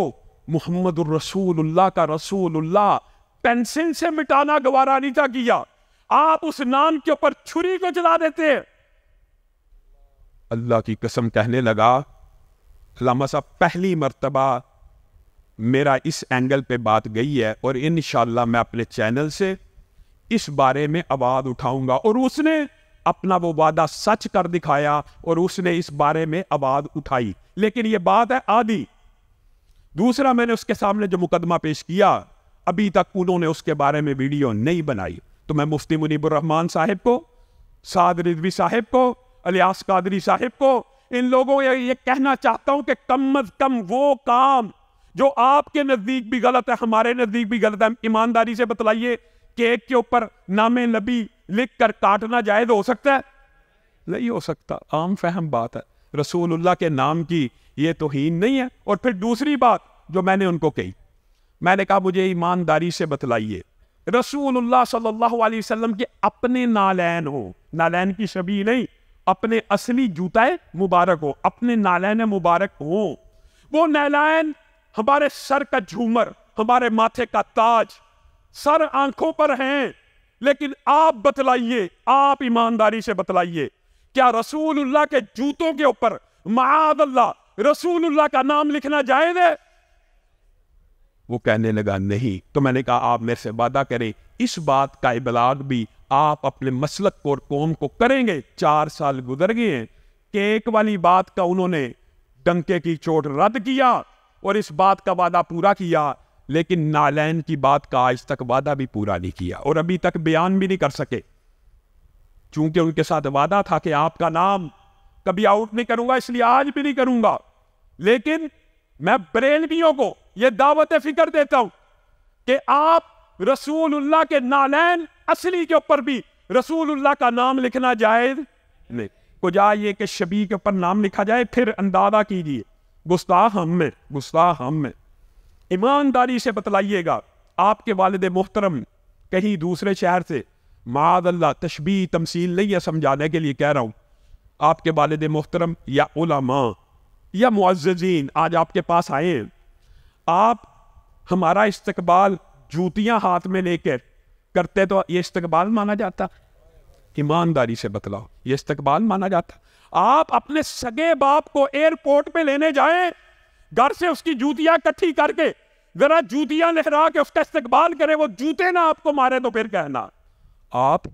मोहम्मद रसूलुल्लाह का रसूलुल्लाह पेंसिल से मिटाना गवारा नहीं था किया आप उस नाम के ऊपर छुरी को चला देते अल्लाह की कसम कहने लगा लम्हा साहब पहली मरतबा मेरा इस एंगल पे बात गई है और इन मैं अपने चैनल से इस बारे में आवाज़ उठाऊंगा और उसने अपना वो वादा सच कर दिखाया और उसने इस बारे में आवाज़ उठाई लेकिन ये बात है आधी दूसरा मैंने उसके सामने जो मुकदमा पेश किया अभी तक उन्होंने उसके बारे में वीडियो नहीं बनाई तो मैं मुफ्ती मुनीबुर रहमान साहब को साद रिजवी साहब को अलियास कादरी साहब को इन लोगों ये, ये कहना चाहता हूं कि कम अज कम वो काम जो आपके नजदीक भी गलत है हमारे नजदीक भी गलत है ईमानदारी से बतलाइए केक के ऊपर नामे नबी लिख कर काटना जायज हो सकता है नहीं हो सकता आम फहम बात है रसूलुल्लाह के नाम की ये तोहन नहीं है और फिर दूसरी बात जो मैंने उनको कही मैंने कहा मुझे ईमानदारी से बतलाइए रसूलुल्लाह सल्लल्लाहु अलैहि वसल्लम के अपने नालैन हो नालैन की शबी नहीं अपने असली जूताए मुबारक हो अपने नालायन मुबारक हो वो नालायन हमारे सर का झूमर हमारे माथे का ताज सर आंखों पर हैं लेकिन आप बतलाइए आप ईमानदारी से बतलाइए क्या रसूलुल्लाह के जूतों के ऊपर माद रसूलुल्लाह का नाम लिखना जायज है वो कहने लगा नहीं तो मैंने कहा आप मेरे से वादा करें इस बात का इबलाग भी आप अपने मसलक को और कौम को करेंगे चार साल गुजर गए हैं केक वाली बात का उन्होंने डंके की चोट रद्द किया और इस बात का वादा पूरा किया लेकिन नालैन की बात का आज तक वादा भी पूरा नहीं किया और अभी तक बयान भी नहीं कर सके चूंकि उनके साथ वादा था कि आपका नाम कभी आउट नहीं करूंगा इसलिए आज भी नहीं करूंगा लेकिन मैं बरेलवियों को यह दावत फिक्र देता हूं कि आप रसूल के नालैन असली के ऊपर भी रसूलुल्लाह का नाम लिखना जायज नहीं को जाइए कि शबी के ऊपर नाम लिखा जाए फिर अंदाजा कीजिए गुस्ताह हम में गुस्ताह हम में ईमानदारी से बतलाइएगा आपके वालद मोहतरम कहीं दूसरे शहर से माद अल्लाह तशबी तमसील नहीं है समझाने के लिए कह रहा हूँ आपके वालद मोहतरम या उलमा या मुआजीन आज आपके पास आए आप हमारा इस्तबाल जूतियाँ हाथ में लेकर करते तो ये इस्तकबाल माना जाता ईमानदारी से बतलाओ ये इस्तकबाल माना जाता आप अपने सगे बाप को एयरपोर्ट पे लेने जाए घर से उसकी जूतियां इकट्ठी करके जरा जूतियां लहरा के उसका इस्तकबाल करे वो जूते ना आपको मारे तो फिर कहना आप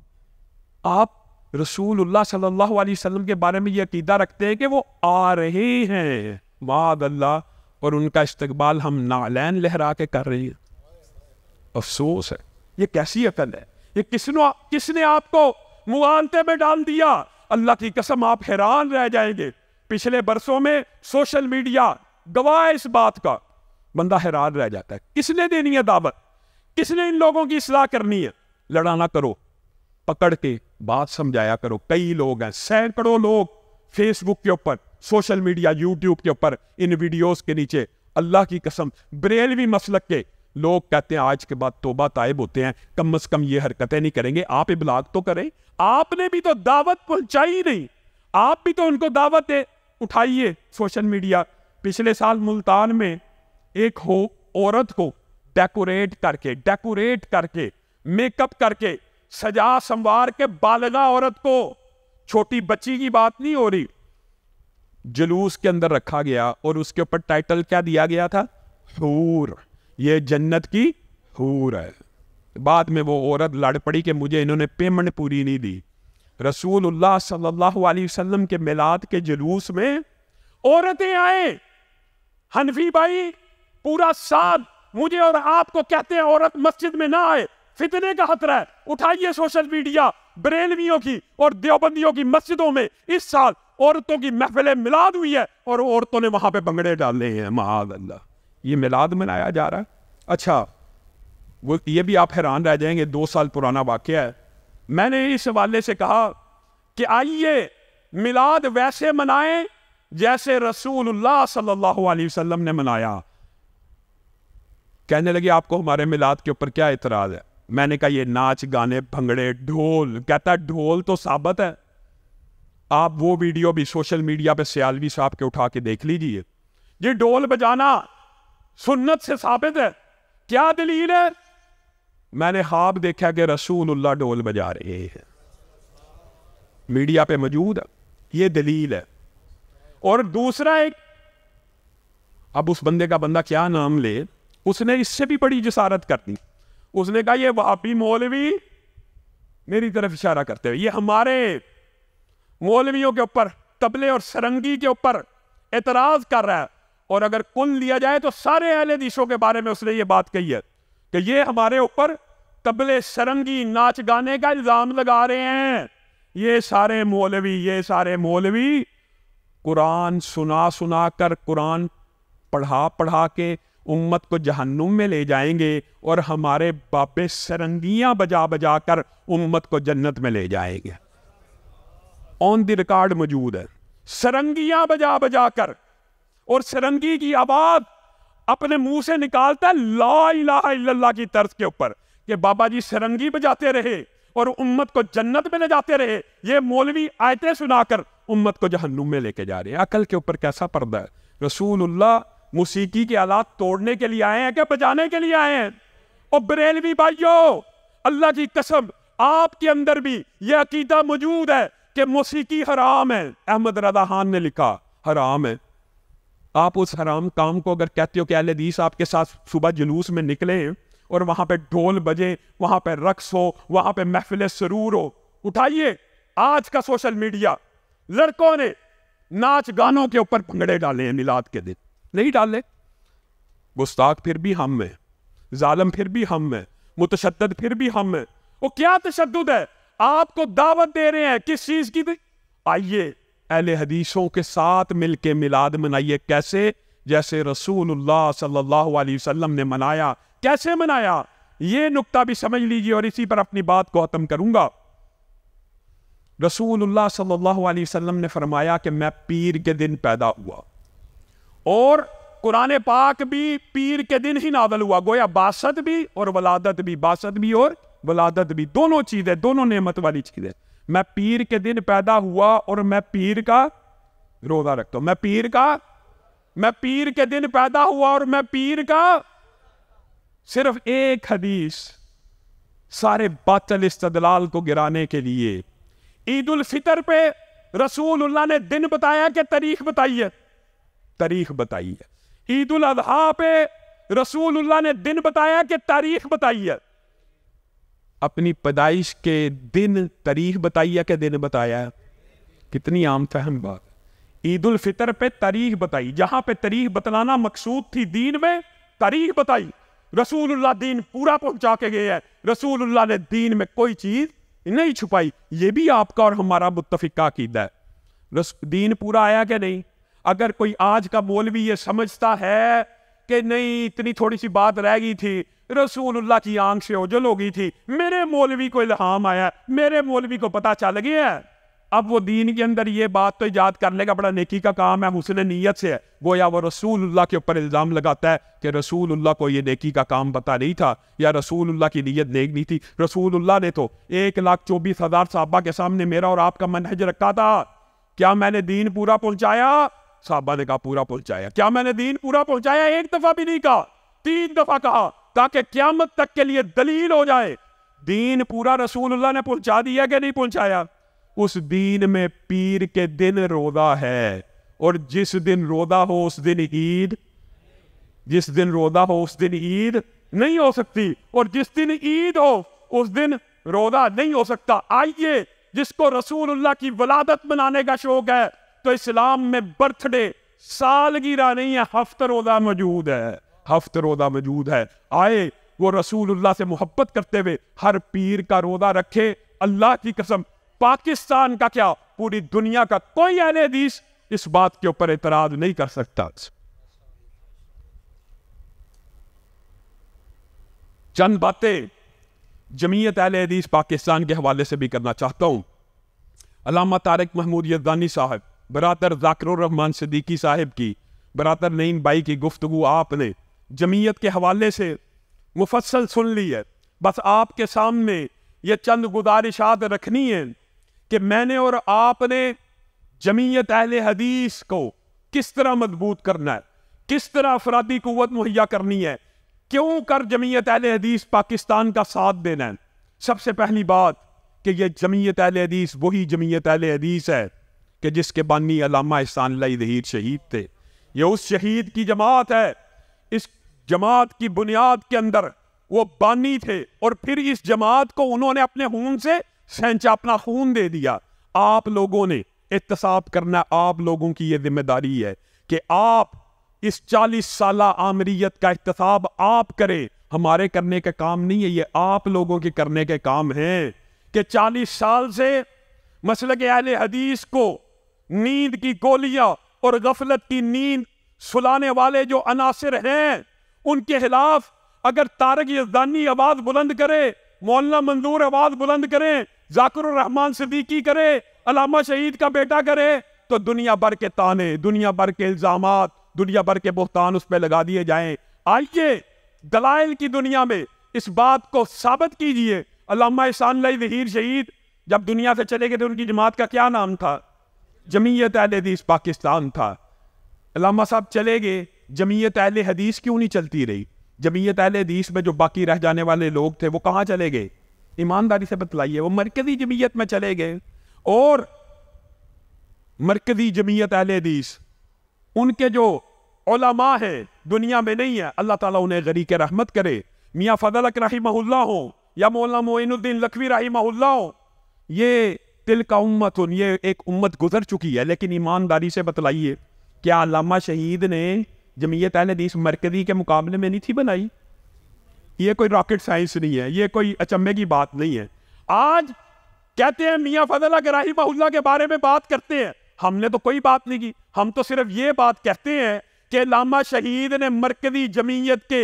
आप रसूलुल्लाह सल्लल्लाहु अलैहि वसल्लम के बारे में ये अकीदा रखते हैं कि वो आ रहे हैं माद अल्लाह और उनका इस्तकबाल हम नालैन लहरा के कर रहे हैं अफसोस है ये कैसी अकल है ये किसने किसने आपको मुआनते में डाल दिया अल्लाह की कसम आप हैरान रह जाएंगे पिछले बरसों में सोशल मीडिया गवाह इस बात का बंदा हैरान रह जाता है किसने देनी है दावत किसने इन लोगों की सलाह करनी है लड़ाना करो पकड़ के बात समझाया करो कई लोग हैं सैकड़ों लोग फेसबुक के ऊपर सोशल मीडिया यूट्यूब के ऊपर इन वीडियोस के नीचे अल्लाह की कसम ब्रेलवी मसलक के लोग कहते हैं आज के बाद तोबा तायब होते हैं कम अज कम ये हरकतें नहीं करेंगे आप इबलाग तो करें आपने भी तो दावत पहुंचाई नहीं आप भी तो उनको दावत उठाइए सोशल मीडिया पिछले साल मुल्तान में एक हो औरत को डेकोरेट करके डेकोरेट करके मेकअप करके सजा संवार के बालगा औरत को छोटी बच्ची की बात नहीं हो रही जुलूस के अंदर रखा गया और उसके ऊपर टाइटल क्या दिया गया था हूर ये जन्नत की हूर है बाद में वो औरत लड़ पड़ी कि मुझे इन्होंने पेमेंट पूरी नहीं दी रसूलुल्लाह सल्लल्लाहु अलैहि वसल्लम के मिलाद के जुलूस में औरतें आए हनफी भाई पूरा साल मुझे और आपको कहते हैं औरत मस्जिद में ना आए फितने का खतरा है उठाइए सोशल मीडिया ब्रेलवियों की और देवबंदियों की मस्जिदों में इस साल औरतों की महफिल मिलाद हुई है और औरतों ने वहां पे बंगड़े डाले हैं महाद अल्लाह ये मिलाद मनाया जा रहा है अच्छा वो ये भी आप हैरान रह जाएंगे दो साल पुराना वाक्य है मैंने इस हवाले से कहा कि आइए मिलाद वैसे मनाएं जैसे रसूलुल्लाह सल्लल्लाहु अलैहि वसल्लम ने मनाया कहने लगे आपको हमारे मिलाद के ऊपर क्या इतराज़ है मैंने कहा ये नाच गाने भंगड़े ढोल कहता ढोल तो साबित है आप वो वीडियो भी सोशल मीडिया पे सियालवी साहब के उठा के देख लीजिए ये ढोल बजाना सुन्नत से साबित है क्या दलील है मैंने हाब देखा कि रसूलुल्लाह डोल बजा रहे हैं मीडिया पे मौजूद है ये दलील है और दूसरा एक अब उस बंदे का बंदा क्या नाम ले उसने इससे भी बड़ी जसारत कर दी उसने कहा ये वापी मौलवी मेरी तरफ इशारा करते हुए ये हमारे मौलवियों के ऊपर तबले और सरंगी के ऊपर एतराज कर रहा है और अगर कुल लिया जाए तो सारे अहले दिशों के बारे में उसने ये बात कही है कि ये हमारे ऊपर तबले शरंगी नाच गाने का इल्ज़ाम लगा रहे हैं ये सारे मौलवी ये सारे मौलवी कुरान सुना सुना कर कुरान पढ़ा पढ़ा के उम्मत को जहन्नुम में ले जाएंगे और हमारे बापे सरंगियां बजा बजा कर उम्मत को जन्नत में ले जाएंगे ऑन द रिकॉर्ड मौजूद है सरंगियां बजा बजा कर और शरंगी की आवाज अपने मुंह से निकालता है ला इलाहा इल्लल्लाह की तर्ज के ऊपर कि बाबा जी शरंगी बजाते रहे और उम्मत को जन्नत में ले जाते रहे ये मौलवी आयते सुनाकर उम्मत को जहन्नुम में लेके जा रहे हैं अकल के ऊपर कैसा पर्दा है रसूलुल्लाह मुसीकी के आलात तोड़ने के लिए आए हैं क्या बजाने के लिए आए हैं और बरेलवी भाइयों अल्लाह की कसम आपके अंदर भी यह अकीदा मौजूद है कि मौसीकी हराम है अहमद रजा खान ने लिखा हराम है आप उस हराम काम को अगर कहते हो कि अहदीस आपके साथ सुबह जुलूस में निकले और वहां पे ढोल बजे वहां पे रक्स हो वहां पे महफिल सरूर हो उठाइए आज का सोशल मीडिया लड़कों ने नाच गानों के ऊपर भंगड़े डाले हैं मिलाद के दिन नहीं डाले गुस्ताख फिर भी हम हैं जालम फिर भी हम हैं मुतशद फिर भी हम हैं वो क्या तशद है आपको दावत दे रहे हैं किस चीज़ की आइए अहल हदीसों के साथ मिल के मिलाद मनाइए कैसे जैसे रसूलुल्लाह सल्लल्लाहु अलैहि वसल्लम ने मनाया कैसे मनाया ये नुक्ता भी समझ लीजिए और इसी पर अपनी बात को खत्म करूंगा रसूलुल्लाह सल्लल्लाहु अलैहि वसल्लम ने फरमाया कि मैं पीर के दिन पैदा हुआ और कुरान पाक भी पीर के दिन ही नादल हुआ गोया बासत भी और वलादत भी बासत भी और वलादत भी दोनों चीज़ें दोनों नेमत वाली चीज़ें मैं पीर के दिन पैदा हुआ और मैं पीर का रोजा रखता हूं मैं पीर का मैं पीर के दिन पैदा हुआ और मैं पीर का सिर्फ एक हदीस सारे बातल इस्तलाल को गिराने के लिए ईद उल फितर पे रसूलुल्लाह ने दिन बताया कि तारीख बताई है तारीख बताई है ईद उल अजहा पे रसूलुल्लाह ने दिन बताया कि तारीख बताई है अपनी पैदाइश के दिन तारीख बताई है क्या दिन बताया है कितनी आम फहम बात ईद उल फितर पे तारीख बताई जहां पे तारीख बतलाना मकसूद थी दीन में तारीख बताई रसूलुल्लाह दीन पूरा पहुंचा के गए हैं रसूलुल्लाह ने दीन में कोई चीज नहीं छुपाई ये भी आपका और हमारा मुतफिका कीदा है दीन पूरा आया क्या नहीं अगर कोई आज का मौलवी ये समझता है कि नहीं इतनी थोड़ी सी बात रह गई थी रसूलुल्लाह की आंख से ओझल हो गई थी मेरे मौलवी को इल्हाम आया मेरे मौलवी को पता चल गया है अब वो दीन के अंदर ये बात तो ईजाद कर लेगा बड़ा नेकी का काम है हुसन नीयत से है गोया वो रसूलुल्लाह के ऊपर इल्ज़ाम लगाता है कि रसूलुल्लाह को ये नेकी का काम पता नहीं था या रसूलुल्लाह की नीयत नेक नहीं थी रसूलुल्लाह ने तो एक लाख चौबीस हज़ार साहबा के सामने मेरा और आपका मनहज रखा था क्या मैंने दीन पूरा पहुंचाया साहबा ने कहा पूरा पहुंचाया क्या मैंने दीन पूरा पहुंचाया एक दफ़ा भी नहीं कहा तीन दफ़ा कहा ताकि क्यामत तक के लिए दलील हो जाए दीन पूरा रसूलुल्लाह ने पहुंचा दिया कि नहीं पहुंचाया उस दीन में पीर के दिन रोदा है और जिस दिन रोदा हो उस दिन ईद जिस दिन रोदा हो उस दिन ईद नहीं हो सकती और जिस दिन ईद हो उस दिन रोदा नहीं हो सकता आइए जिसको रसूलुल्लाह की वलादत मनाने का शौक है तो इस्लाम में बर्थडे सालगिरह नहीं है हफ्त रोदा मौजूद है हफ्त रोज़ा मौजूद है आए वो रसूलुल्लाह से मोहब्बत करते हुए हर पीर का रोज़ा रखे अल्लाह की कसम पाकिस्तान का क्या पूरी दुनिया का कोई अहल हदीस इस बात के ऊपर एतराज नहीं कर सकता चंद बातें जमीयत अल हदीस पाकिस्तान के हवाले से भी करना चाहता हूँ अलामा तारक महमूद यदानी साहब बरातर जाकर रहमान सदीकी साहब की बरातर नईन बाई की गुफ्तु आपने जमीयत के हवाले से मुफसल सुन ली है बस आपके सामने ये चंद गुजारिशात रखनी है कि मैंने और आपने जमीयत अहल हदीस को किस तरह मजबूत करना है किस तरह अफराधी क़वत मुहैया करनी है क्यों कर जमीयत अहल हदीस पाकिस्तान का साथ देना है सबसे पहली बात कि यह जमीयत अहल हदीस वही जमीयत अहल हदीस है कि जिसके बानी अलामा इसान दहीर शहीद थे ये उस शहीद की जमात है जमात की बुनियाद के अंदर वो बानी थे और फिर इस जमात को उन्होंने अपने खून से सेंचा अपना खून दे दिया आप लोगों ने एहतसाब करना आप लोगों की ये जिम्मेदारी है कि आप इस चालीस साल आमरीत का एहतसाब आप करें हमारे करने के काम नहीं है ये आप लोगों के करने के काम हैं कि चालीस साल से मसल के अहल हदीस को नींद की गोलियां और गफलत की नींद सुलाने वाले जो अनासर हैं उनके खिलाफ अगर तारक यजदानी आवाज बुलंद करे मौलाना मंजूर आवाज बुलंद करें जाकर रहमान सिद्दीकी करे अलामा शहीद का बेटा करे तो दुनिया भर के ताने दुनिया भर के इल्जाम दुनिया भर के बोहतान उस पर लगा दिए जाए आइए दलाइल की दुनिया में इस बात को साबित कीजिए अलामा इसान वहीर शहीद जब दुनिया से चले गए थे उनकी जमात का क्या नाम था जमीयत अहल हदीस पाकिस्तान था अलामा साहब चले गए जमीयत अहल हदीस क्यों नहीं चलती रही जमीयत अहल हदीस में जो बाकी रह जाने वाले लोग थे वो कहाँ चले गए ईमानदारी से बतलाइए वो मरकजी जमीयत में चले गए और मरकजी जमीयत अहल हदीस उनके जो ओलमा है दुनिया में नहीं है अल्लाह ताला उन्हें गरी के रहमत करे मियाँ फजल रही महुल्ला हो या मौला मोइनुद्दीन लखवी रही महुल्ला हो ये तिल का उम्मत उन ये एक उम्मत गुजर चुकी है लेकिन ईमानदारी से बतलाइए क्या अलामा शहीद ने जमीयत हदीस मरकजी के मुकाबले में नहीं थी बनाई ये कोई रॉकेट साइंस नहीं है ये कोई अचंभे की बात नहीं है आज कहते हैं मियाँ फजल के राही माहुल्ला के बारे में बात करते हैं हमने तो कोई बात नहीं की हम तो सिर्फ ये बात कहते हैं कि लामा शहीद ने मरकजी जमीयत के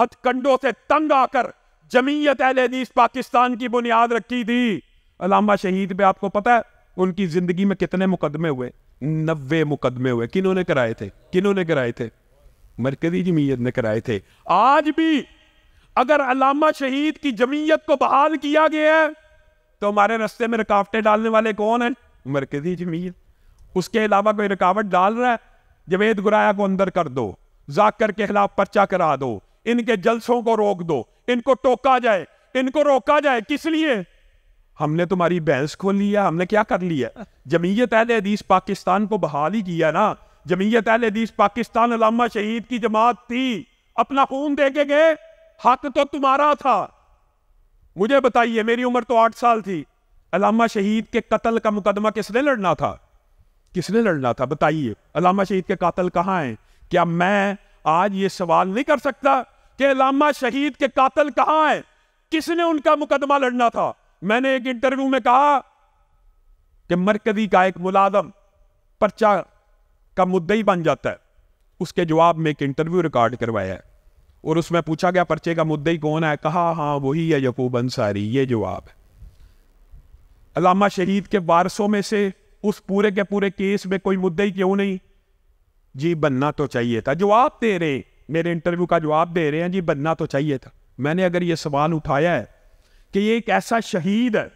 हथकंडों से तंग आकर जमीयत हदीस पाकिस्तान की बुनियाद रखी थी लामा शहीद पे आपको पता है उनकी ज़िंदगी में कितने मुकदमे हुए नब्बे मुकदमे हुए किन्होंने कराए थे किन्होंने कराए थे मरकजी जमीयत ने कराए थे आज भी अगर अलामा शहीद की जमीयत को बहाल किया गया है तो हमारे रस्ते में रुकावटें डालने वाले कौन हैं मरकजी जमीयत उसके अलावा कोई रुकावट डाल रहा है जवेद गुराया को अंदर कर दो जाकर के खिलाफ पर्चा करा दो इनके जलसों को रोक दो इनको टोका जाए इनको रोका जाए किस लिए हमने तुम्हारी बैंस खोल लिया हमने क्या कर लिया जमीयत अहल हदीस पाकिस्तान को बहाल ही किया ना जमीयत अहल हदीस पाकिस्तान अलामा शहीद की जमात थी अपना खून दे के गए हक तो तुम्हारा था मुझे बताइए मेरी उम्र तो आठ साल थी अलामा शहीद के कत्ल का मुकदमा किसने लड़ना था किसने लड़ना था बताइए अलामा शहीद के कातल कहाँ हैं क्या मैं आज ये सवाल नहीं कर सकता कि अलामा शहीद के कातल कहाँ हैं किसने उनका मुकदमा लड़ना था मैंने एक इंटरव्यू में कहा कि मरकजी का एक मुलाजम पर्चा का ही बन जाता है उसके जवाब में एक इंटरव्यू रिकॉर्ड करवाया है और उसमें पूछा गया पर्चे का मुद्दा ही कौन है कहा हाँ वही है यकूब अंसारी ये जवाब है अलामा शहीद के वारसों में से उस पूरे के पूरे केस में कोई ही क्यों नहीं जी बनना तो चाहिए था जवाब दे रहे मेरे इंटरव्यू का जवाब दे रहे हैं जी बनना तो चाहिए था मैंने अगर ये सवाल उठाया है कि ये एक ऐसा शहीद है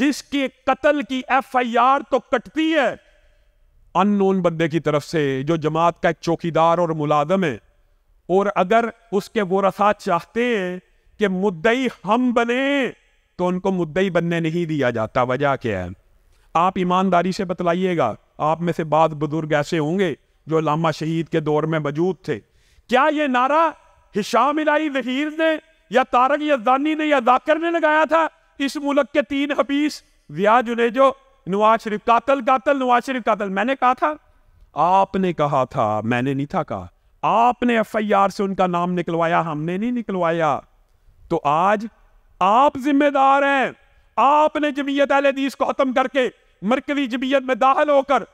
जिसके कत्ल की एफआईआर तो कटती है अननोन बंदे की तरफ से जो जमात का एक चौकीदार और मुलाजम है और अगर उसके वो रसा चाहते हैं कि मुद्दई हम बने तो उनको मुद्दई बनने नहीं दिया जाता वजह क्या है आप ईमानदारी से बतलाइएगा आप में से बाद बुजुर्ग ऐसे होंगे जो लामा शहीद के दौर में मौजूद थे क्या ये नारा हिशाम इलाई जहीर ने या तारक यजदानी ने या जाकर ने लगाया था इस मुल्क के तीन हबीस जिया जुनेजो नवाज शरीफ कातल कातल नवाज शरीफ कातल मैंने कहा था आपने कहा था मैंने नहीं था कहा आपने आर से उनका नाम निकलवाया हमने नहीं निकलवाया तो आज आप जिम्मेदार हैं आपने जमीयत अहदीस को खत्म करके मरकजी जमीयत में दाखिल होकर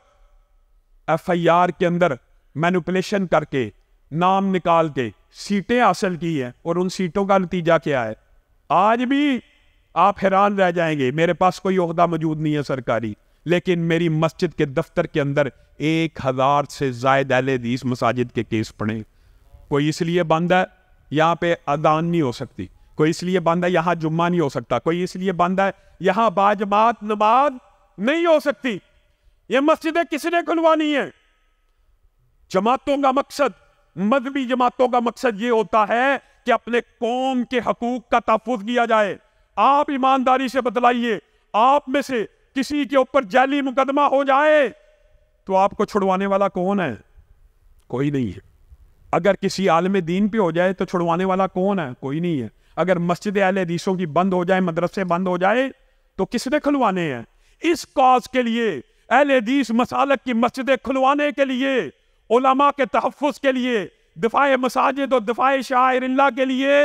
एफ आई आर के अंदर मैनुपलेशन करके नाम निकाल के सीटें हासिल की हैं और उन सीटों का नतीजा क्या है आज भी आप हैरान रह जाएंगे मेरे पास कोई अहदा मौजूद नहीं है सरकारी लेकिन मेरी मस्जिद के दफ्तर के अंदर एक हज़ार से जायद अहल हदीस मसाजिद के केस पड़े कोई इसलिए बंद है यहाँ पे अदान नहीं हो सकती कोई इसलिए बंद है यहाँ जुम्मा नहीं हो सकता कोई इसलिए बंद है यहाँ बाजमात नमाज नहीं हो सकती ये मस्जिदें किसी ने खुलवानी है जमातों का मकसद मजहबी जमातों का मकसद ये होता है कि अपने कौम के हकूक का तहफुज किया जाए आप ईमानदारी से बतलाइए आप में से किसी के ऊपर जाली मुकदमा हो जाए तो आपको छुड़वाने वाला कौन है कोई नहीं है अगर किसी आलम दीन पे हो जाए तो छुड़वाने वाला कौन है कोई नहीं है अगर मस्जिद आले रीसों की बंद हो जाए मदरसे बंद हो जाए तो किसने खुलवाने हैं इस काज के लिए अहल दीस मसालक की मस्जिदें खुलवाने के लिए उलमा के तहफ़ के लिए दिफाए मसाजिद और दिफाए शाह के लिए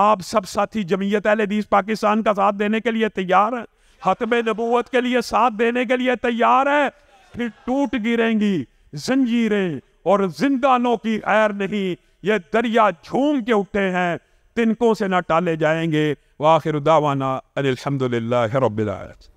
आप सब साथी जमीयत अहदीस पाकिस्तान का साथ देने के लिए तैयार हैं हतब नबूत के लिए साथ देने के लिए तैयार है फिर टूट गिरेंगी जंजीरें और जिंदानों की ऐर नहीं ये दरिया झूम के उठे हैं तिनकों से ना टाले जाएंगे वाखिर दावाना अलहमदिल्ला रबिल